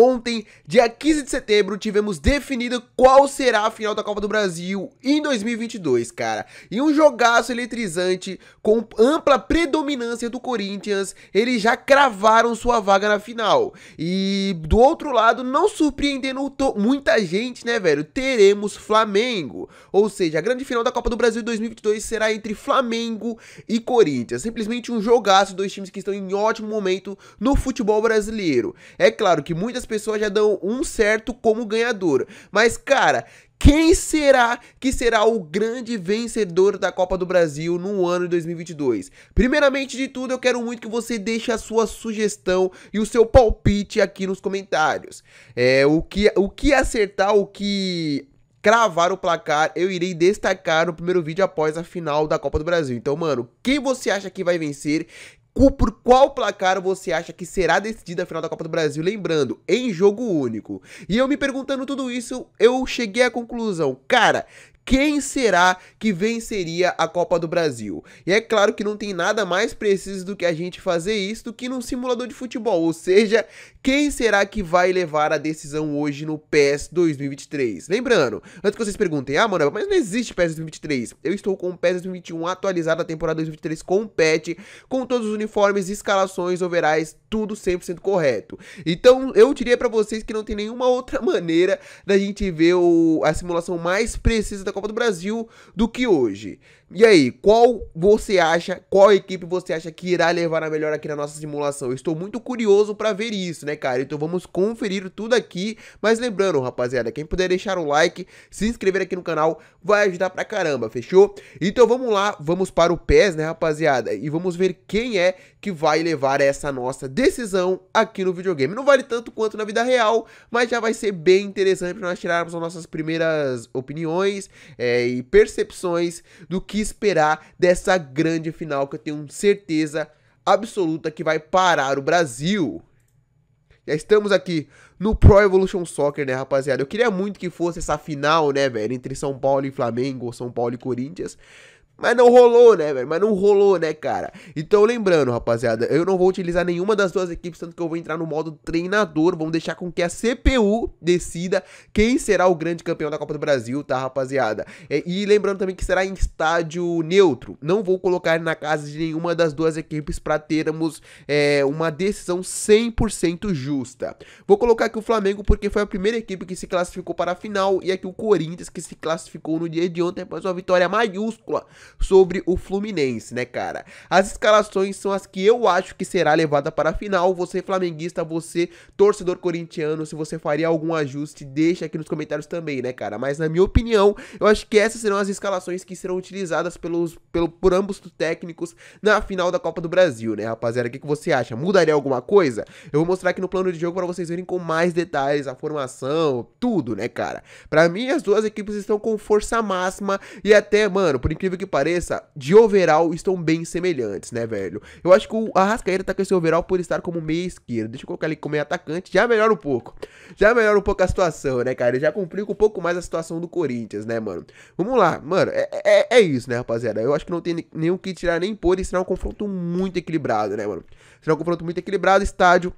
Ontem, dia 15 de setembro, tivemos definido qual será a final da Copa do Brasil em 2022, cara. E um jogaço eletrizante com ampla predominância do Corinthians, eles já cravaram sua vaga na final. E do outro lado, não surpreendendo muita gente, né, velho? Teremos Flamengo. Ou seja, a grande final da Copa do Brasil 2022 será entre Flamengo e Corinthians. Simplesmente um jogaço, dois times que estão em ótimo momento no futebol brasileiro. É claro que muitas pessoas já dão um certo como ganhador. Mas, cara, quem será que será o grande vencedor da Copa do Brasil no ano de 2022? Primeiramente de tudo, eu quero muito que você deixe a sua sugestão e o seu palpite aqui nos comentários. É, o que, o que acertar, o que cravar o placar, eu irei destacar no primeiro vídeo após a final da Copa do Brasil. Então, mano, quem você acha que vai vencer? por qual placar você acha que será decidida a final da Copa do Brasil? Lembrando, em jogo único. E eu me perguntando tudo isso, eu cheguei à conclusão, cara, quem será que venceria a Copa do Brasil. E é claro que não tem nada mais preciso do que a gente fazer isso do que num simulador de futebol, ou seja, quem será que vai levar a decisão hoje no PES 2023. Lembrando, antes que vocês perguntem, ah, mano, mas não existe PES 2023. Eu estou com o PES 2021 atualizado, a temporada 2023 compete com todos os uniformes, escalações, overais, tudo 100% correto. Então, eu diria para vocês que não tem nenhuma outra maneira da gente ver o, a simulação mais precisa da Copa do Brasil do que hoje. E aí, qual você acha, qual equipe você acha que irá levar a melhor aqui na nossa simulação? Eu estou muito curioso para ver isso, né, cara? Então vamos conferir tudo aqui. Mas lembrando, rapaziada, quem puder deixar o like, se inscrever aqui no canal, vai ajudar pra caramba, fechou? Então vamos lá, vamos para o PES, né, rapaziada? E vamos ver quem é que vai levar essa nossa decisão aqui no videogame. Não vale tanto quanto na vida real, mas já vai ser bem interessante para nós tirarmos as nossas primeiras opiniões é, e percepções do que que esperar dessa grande final que eu tenho certeza absoluta que vai parar o Brasil. Já estamos aqui no Pro Evolution Soccer, né, rapaziada? Eu queria muito que fosse essa final, né, velho, entre São Paulo e Flamengo ou São Paulo e Corinthians. Mas não rolou, né, velho? Mas não rolou, né, cara? Então, lembrando, rapaziada, eu não vou utilizar nenhuma das duas equipes, tanto que eu vou entrar no modo treinador. Vamos deixar com que a CPU decida quem será o grande campeão da Copa do Brasil, tá, rapaziada? É, e, lembrando também que será em estádio neutro. Não vou colocar na casa de nenhuma das duas equipes para termos é, uma decisão 100% justa. Vou colocar aqui o Flamengo porque foi a primeira equipe que se classificou para a final e aqui o Corinthians que se classificou no dia de ontem após uma vitória maiúscula sobre o Fluminense, né, cara? As escalações são as que eu acho que será levada para a final. Você flamenguista, você torcedor corintiano, se você faria algum ajuste, deixa aqui nos comentários também, né, cara? Mas na minha opinião, eu acho que essas serão as escalações que serão utilizadas pelos, pelo, por ambos os técnicos na final da Copa do Brasil, né, rapaziada? O que, que você acha? Mudaria alguma coisa? Eu vou mostrar aqui no plano de jogo para vocês verem com mais detalhes a formação, tudo, né, cara? Para mim, as duas equipes estão com força máxima e até, mano, por incrível que pareça, pareça, de overall estão bem semelhantes, né, velho? Eu acho que o Arrascaeta tá com esse overall por estar como meia esquerda. Deixa eu colocar ele como meio atacante, já melhora um pouco. Já melhora um pouco a situação, né, cara? Já complica um pouco mais a situação do Corinthians, né, mano? Vamos lá, mano, é, é, é isso, né, rapaziada? Eu acho que não tem nenhum que tirar nem pôr e será é um confronto muito equilibrado, né, mano? Será é um confronto muito equilibrado, estádio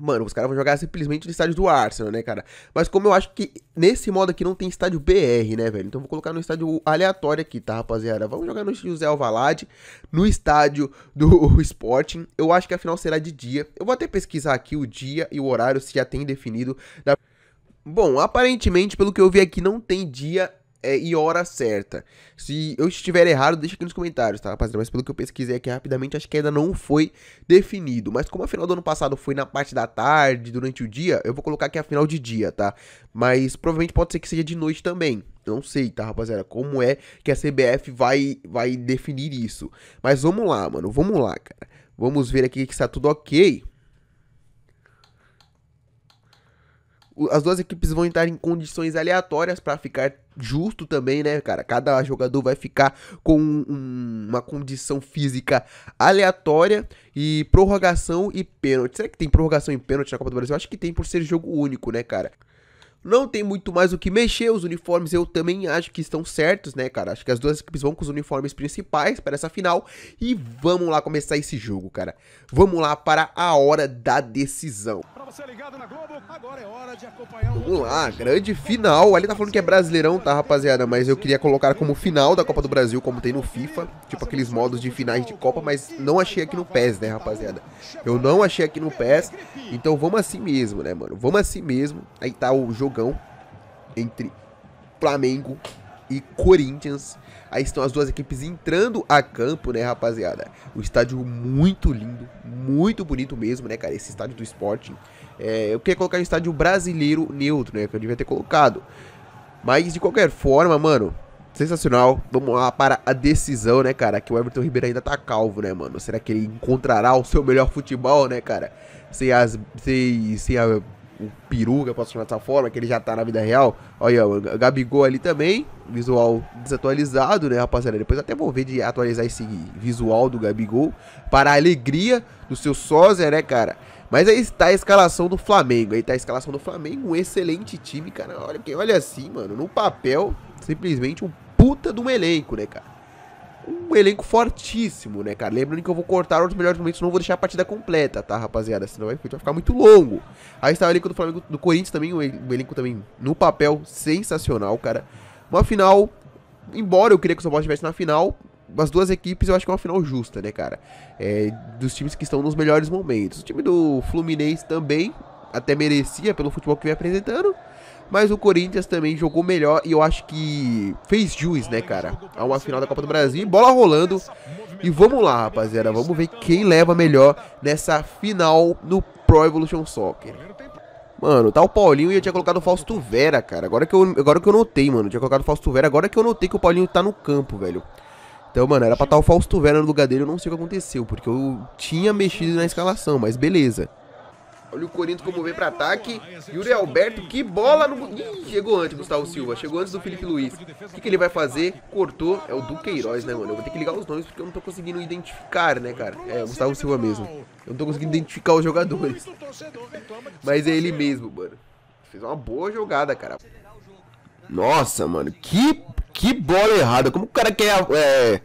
Mano, os caras vão jogar simplesmente no estádio do Arsenal, né, cara? Mas como eu acho que nesse modo aqui não tem estádio BR, né, velho? Então vou colocar no estádio aleatório aqui, tá, rapaziada? Vamos jogar no José Alvalade, no estádio do Sporting. Eu acho que a final será de dia. Eu vou até pesquisar aqui o dia e o horário, se já tem definido. Da... Bom, aparentemente, pelo que eu vi aqui, não tem dia é, e hora certa. Se eu estiver errado, deixa aqui nos comentários, tá, rapaziada? Mas pelo que eu pesquisei aqui rapidamente, acho que ainda não foi definido. Mas como a final do ano passado foi na parte da tarde, durante o dia, eu vou colocar aqui a final de dia, tá? Mas provavelmente pode ser que seja de noite também. Não sei, tá, rapaziada? Como é que a CBF vai, vai definir isso. Mas vamos lá, mano. Vamos lá, cara. Vamos ver aqui que está tudo ok. as duas equipes vão estar em condições aleatórias para ficar justo também, né, cara? Cada jogador vai ficar com um, uma condição física aleatória e prorrogação e pênalti. Será que tem prorrogação e pênalti na Copa do Brasil? Eu acho que tem por ser jogo único, né, cara? Não tem muito mais o que mexer, os uniformes eu também acho que estão certos, né, cara? Acho que as duas equipes vão com os uniformes principais para essa final e vamos lá começar esse jogo, cara. Vamos lá para a hora da decisão. É vamos lá, grande final. Ali tá falando que é brasileirão, tá, rapaziada? Mas eu queria colocar como final da Copa do Brasil, como tem no FIFA. Tipo aqueles modos de finais de Copa, mas não achei aqui no PES, né, rapaziada? Eu não achei aqui no PES. Então vamos assim mesmo, né, mano? Vamos assim mesmo. Aí tá o jogo jogão entre Flamengo e Corinthians. Aí estão as duas equipes entrando a campo, né, rapaziada? O estádio muito lindo, muito bonito mesmo, né, cara? Esse estádio do Sporting. É, eu queria colocar um estádio brasileiro neutro, né? Que eu devia ter colocado. Mas de qualquer forma, mano, sensacional. Vamos lá para a decisão, né, cara? Que o Everton Ribeiro ainda tá calvo, né, mano? Será que ele encontrará o seu melhor futebol, né, cara? Sem as. Sem, sem a o eu posso chamar dessa forma, que ele já tá na vida real. Olha, o Gabigol ali também, visual desatualizado, né, rapaziada? Depois até vou ver de atualizar esse visual do Gabigol para a alegria do seu sósia, né, cara? Mas aí está a escalação do Flamengo. Aí está a escalação do Flamengo, um excelente time, cara. Olha, olha assim, mano, no papel, simplesmente um puta de um elenco, né, cara? um elenco fortíssimo, né, cara? Lembrando que eu vou cortar os melhores momentos, não vou deixar a partida completa, tá, rapaziada? Senão vai, ficar muito longo. Aí está o elenco do Flamengo, do Corinthians também, um elenco também no papel sensacional, cara. Uma final, embora eu queria que o São Paulo estivesse na final, as duas equipes eu acho que é uma final justa, né, cara? É, dos times que estão nos melhores momentos. O time do Fluminense também até merecia pelo futebol que vem apresentando. Mas o Corinthians também jogou melhor e eu acho que fez jus, né, cara? A uma final da Copa do Brasil. Bola rolando. E vamos lá, rapaziada. Vamos ver quem leva melhor nessa final no Pro Evolution Soccer. Mano, tá o Paulinho e eu tinha colocado o Fausto Vera, cara. Agora que eu, agora que eu notei, mano. tinha colocado o Fausto Vera. Agora que eu notei que o Paulinho tá no campo, velho. Então, mano, era pra estar tá o Fausto Vera no lugar dele. Eu não sei o que aconteceu, porque eu tinha mexido na escalação, mas beleza. Olha o Corinthians como vem para ataque. Yuri Alberto, que bola no. Ih, chegou antes Gustavo Silva, chegou antes do Felipe Luiz. O que, que, ele vai fazer? Cortou. É o Duqueiroz, né, mano? Eu vou ter que ligar os nomes porque eu não tô conseguindo identificar, né, cara? É, o Gustavo Silva mesmo. Eu não tô conseguindo identificar os jogadores. Mas é ele mesmo, mano. Fez uma boa jogada, cara. Nossa, mano, que, que bola errada. Como o cara quer é,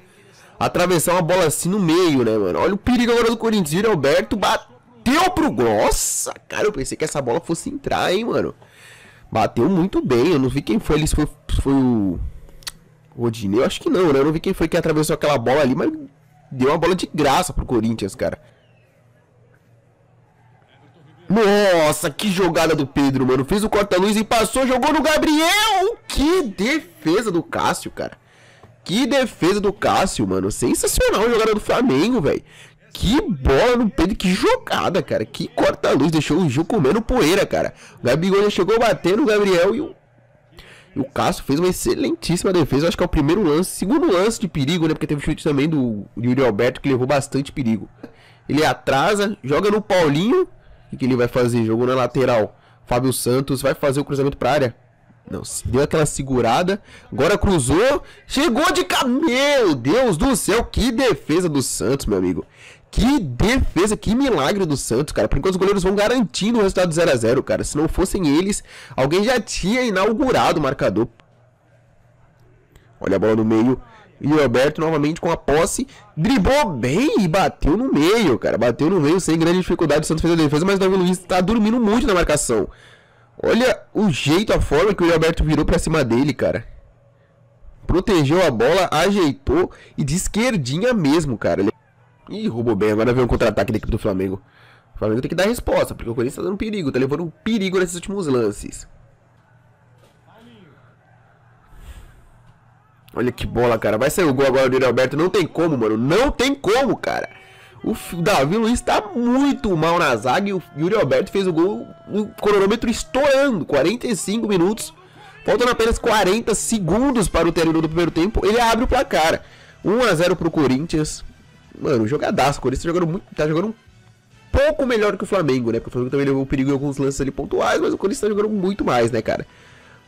atravessar uma bola assim no meio, né, mano? Olha o perigo agora do Corinthians. Yuri Alberto bate. Bateu pro gol. Nossa, cara, eu pensei que essa bola fosse entrar, hein, mano. Bateu muito bem. Eu não vi quem foi ali. Se foi, foi o. Rodinei, eu acho que não, né? Eu não vi quem foi que atravessou aquela bola ali, mas deu uma bola de graça pro Corinthians, cara. Nossa, que jogada do Pedro, mano. Fez o corta-luz e passou, jogou no Gabriel. Que defesa do Cássio, cara. Que defesa do Cássio, mano. Sensacional a jogada do Flamengo, velho. Que bola no Pedro, que jogada, cara. Que corta-luz, deixou o Gil comendo poeira, cara. O Gabigol já chegou batendo o Gabriel e o. E o Cássio fez uma excelentíssima defesa. acho que é o primeiro lance, segundo lance de perigo, né? Porque teve chute também do Yuri Alberto que levou bastante perigo. Ele atrasa, joga no Paulinho. O que, ele vai fazer? Jogou na lateral. Fábio Santos vai fazer o cruzamento pra área. Não, deu aquela segurada. Agora cruzou. Chegou de cá. Meu Deus do céu, que defesa do Santos, meu amigo. Que defesa, que milagre do Santos, cara. Por enquanto os goleiros vão garantindo o resultado 0 a 0 cara. Se não fossem eles, alguém já tinha inaugurado o marcador. Olha a bola no meio. E o Alberto novamente com a posse. Dribou bem e bateu no meio, cara. Bateu no meio sem grande dificuldade. O Santos fez a defesa, mas o Davi Luiz tá dormindo muito na marcação. Olha o jeito, a forma que o Alberto virou pra cima dele, cara. Protegeu a bola, ajeitou e de esquerdinha mesmo, cara. Ele... Ih, roubou bem. Agora vem um contra-ataque da equipe do Flamengo. O Flamengo tem que dar resposta, porque o Corinthians tá dando perigo, tá levando um perigo nesses últimos lances. Olha que bola, cara. Vai sair o gol agora do Alberto. Não tem como, mano. Não tem como, cara. O Davi Luiz tá muito mal na zaga e o Yuri Alberto fez o gol no cronômetro estourando. 45 minutos. Faltando apenas 40 segundos para o término do primeiro tempo. Ele abre o placar. 1 a 0 pro Corinthians mano, jogadaço. O Corinthians tá jogando, muito, tá jogando um pouco melhor que o Flamengo, né? Porque o Flamengo também levou perigo em alguns lances ali pontuais, mas o Corinthians tá jogando muito mais, né, cara?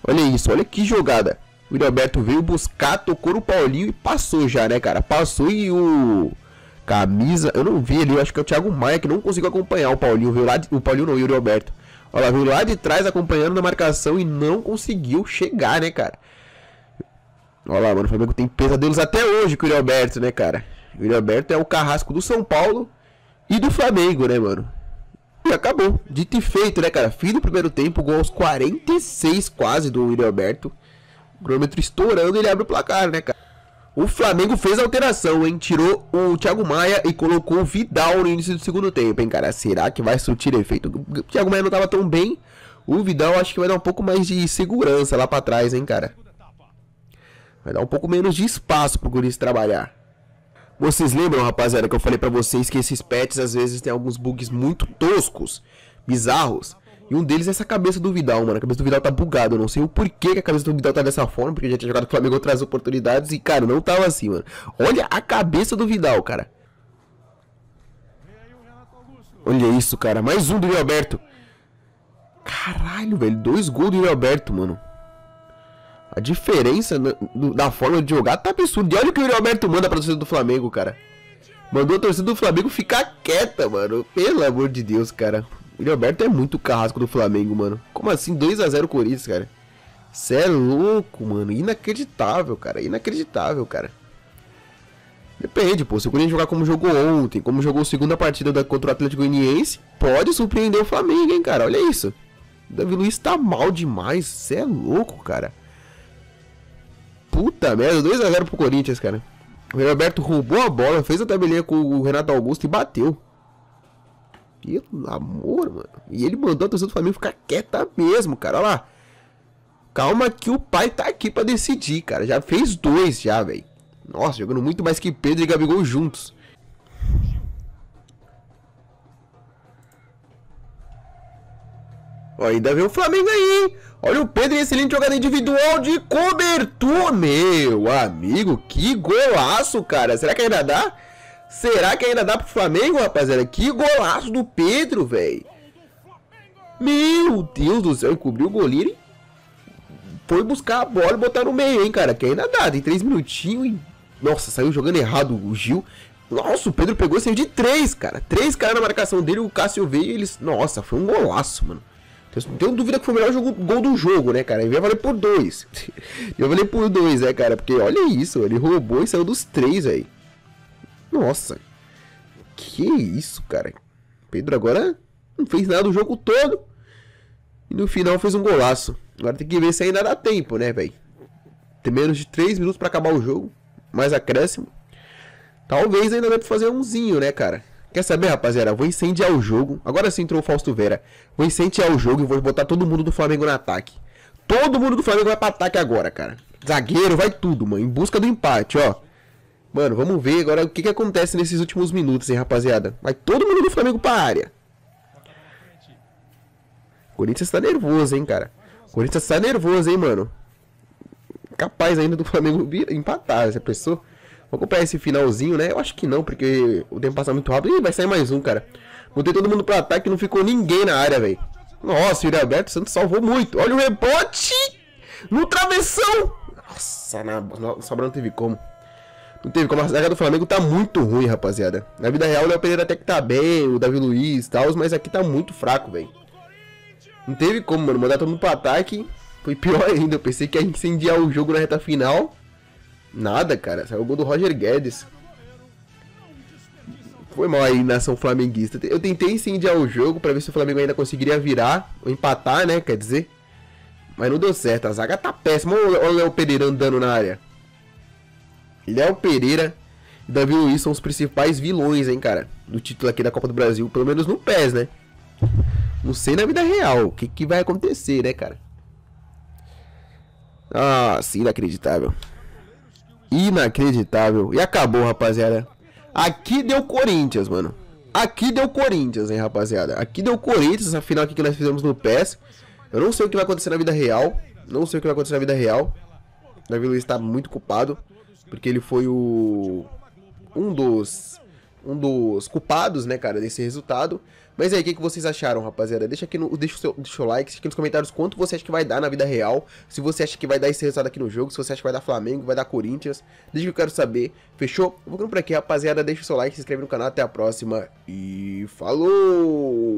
Olha isso, olha que jogada. O Alberto veio buscar, tocou no Paulinho e passou já, né, cara? Passou e o. Camisa. Eu não vi ali, eu acho que é o Thiago Maia que não conseguiu acompanhar o Paulinho. Veio lá de... O Paulinho não, o Yuri Alberto. Olha lá, veio lá de trás acompanhando na marcação e não conseguiu chegar, né, cara? Olha lá, mano, o Flamengo tem pesadelos até hoje com o Yuri Alberto, né, cara? O Alberto é o carrasco do São Paulo e do Flamengo, né, mano? E acabou. Dito e feito, né, cara? Fim do primeiro tempo, gol aos 46 quase do William Alberto. O cronômetro estourando ele abre o placar, né, cara? O Flamengo fez a alteração, hein? Tirou o Thiago Maia e colocou o Vidal no início do segundo tempo, hein, cara? Será que vai surtir efeito? O Thiago Maia não tava tão bem. O Vidal acho que vai dar um pouco mais de segurança lá para trás, hein, cara? Vai dar um pouco menos de espaço pro Guris trabalhar. Vocês lembram, rapaziada, que eu falei para vocês que esses pets às vezes tem alguns bugs muito toscos, bizarros. E um deles é essa cabeça do Vidal, mano. A cabeça do Vidal tá bugada. Eu não sei o porquê que a cabeça do Vidal tá dessa forma, porque já tinha jogado o Flamengo outras oportunidades e, cara, não tava assim, mano. Olha a cabeça do Vidal, cara. Olha isso, cara. Mais um do Rio Alberto. Caralho, velho. Dois gols do Rio Alberto, mano. A diferença na, do, da forma de jogar tá absurda. E olha o que o Roberto manda pra torcida do Flamengo, cara. Mandou a torcida do Flamengo ficar quieta, mano. Pelo amor de Deus, cara. O Roberto é muito carrasco do Flamengo, mano. Como assim? 2 a 0 Corinthians, cara. Cê é louco, mano. Inacreditável, cara. Inacreditável, cara. Depende, pô. Se o Corinthians jogar como jogou ontem, como jogou a segunda partida da, contra o Atlético Goianiense, pode surpreender o Flamengo, hein, cara. Olha isso. O Davi Luiz tá mal demais. Você é louco, cara. Puta merda, 2x0 pro Corinthians, cara. O Roberto roubou a bola, fez a tabelinha com o Renato Augusto e bateu. Pelo amor, mano. E ele mandou a torcida do Flamengo ficar quieta mesmo, cara. Olha lá. Calma que o pai tá aqui pra decidir, cara. Já fez dois já, velho. Nossa, jogando muito mais que Pedro e Gabigol juntos. Ó, ainda vem o Flamengo aí, hein? Olha o Pedro, excelente jogada individual de cobertura. Meu amigo, que golaço, cara. Será que ainda dá? Será que ainda dá pro Flamengo, rapaziada? Que golaço do Pedro, velho. Meu Deus do céu, cobriu o goleiro foi buscar a bola e botar no meio, hein, cara. Que ainda dá, tem três minutinhos e... Nossa, saiu jogando errado o Gil. Nossa, o Pedro pegou, saiu de três, cara. Três caras na marcação dele, o Cássio veio e eles... Nossa, foi um golaço, mano. Eu tenho dúvida que foi o melhor jogo, gol do jogo, né, cara? Ele vai valer por dois. Eu valer por dois, né, cara? Porque olha isso, ele roubou e saiu dos três, velho. Nossa. Que isso, cara. Pedro agora não fez nada o jogo todo. E no final fez um golaço. Agora tem que ver se ainda dá tempo, né, velho? Tem menos de três minutos para acabar o jogo. Mais acréscimo. Talvez ainda dê pra fazer umzinho, né, cara? Quer saber, rapaziada? Vou incendiar o jogo. Agora sim entrou o Fausto Vera. Vou incendiar o jogo e vou botar todo mundo do Flamengo no ataque. Todo mundo do Flamengo vai pra ataque agora, cara. Zagueiro, vai tudo, mano. Em busca do empate, ó. Mano, vamos ver agora o que, que acontece nesses últimos minutos, hein, rapaziada. Vai todo mundo do Flamengo pra área. O Corinthians tá nervoso, hein, cara. O Corinthians tá nervoso, hein, mano. Capaz ainda do Flamengo empatar, essa pessoa? Vou comprar esse finalzinho, né? Eu acho que não, porque o tempo passa muito rápido. Ih, vai sair mais um, cara. Botei todo mundo pra ataque, não ficou ninguém na área, velho. Nossa, o Yuri Alberto Santos salvou muito. Olha o rebote no travessão. Nossa, na, sobra não teve como. Não teve como. A zaga do Flamengo tá muito ruim, rapaziada. Na vida real, o Léo Pereira até que tá bem, o Davi Luiz e tal, mas aqui tá muito fraco, velho. Não teve como, mano. Mandar todo mundo pro ataque foi pior ainda. Eu pensei que ia incendiar o jogo na reta final. Nada, cara. Saiu o gol do Roger Guedes. Foi mal aí, nação flamenguista. Eu tentei incendiar o jogo para ver se o Flamengo ainda conseguiria virar ou empatar, né? Quer dizer. Mas não deu certo. A zaga tá péssima. Olha o Léo Pereira andando na área. Léo Pereira e Davi Luiz são os principais vilões, hein, cara. Do título aqui da Copa do Brasil. Pelo menos no PES, né? Não sei na vida real. O que, que vai acontecer, né, cara? Ah, sim, inacreditável. Inacreditável. E acabou, rapaziada. Aqui deu Corinthians, mano. Aqui deu Corinthians, hein, rapaziada. Aqui deu Corinthians, essa final que nós fizemos no PES. Eu não sei o que vai acontecer na vida real. Não sei o que vai acontecer na vida real. Davi Luiz tá muito culpado. Porque ele foi o... Um dos um dos culpados, né, cara, desse resultado. Mas aí, o que, que vocês acharam, rapaziada? Deixa aqui no, deixa o, seu, deixa o like, deixa aqui nos comentários quanto você acha que vai dar na vida real. Se você acha que vai dar esse resultado aqui no jogo, se você acha que vai dar Flamengo, vai dar Corinthians. Deixa que eu quero saber. Fechou? Vou ficando por aqui, rapaziada. Deixa o seu like, se inscreve no canal. Até a próxima e falou!